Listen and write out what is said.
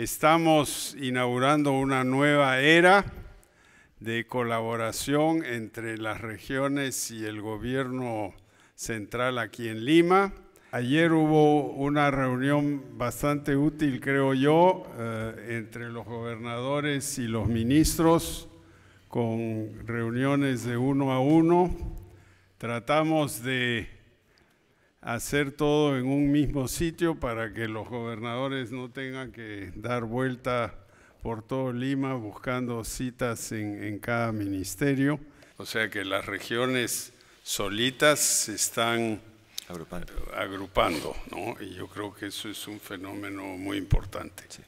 Estamos inaugurando una nueva era de colaboración entre las regiones y el gobierno central aquí en Lima. Ayer hubo una reunión bastante útil, creo yo, eh, entre los gobernadores y los ministros, con reuniones de uno a uno. Tratamos de hacer todo en un mismo sitio para que los gobernadores no tengan que dar vuelta por todo Lima buscando citas en, cada ministerio. O sea que las regiones solitas se están agrupando, ¿no? y yo creo que eso es un fenómeno muy importante.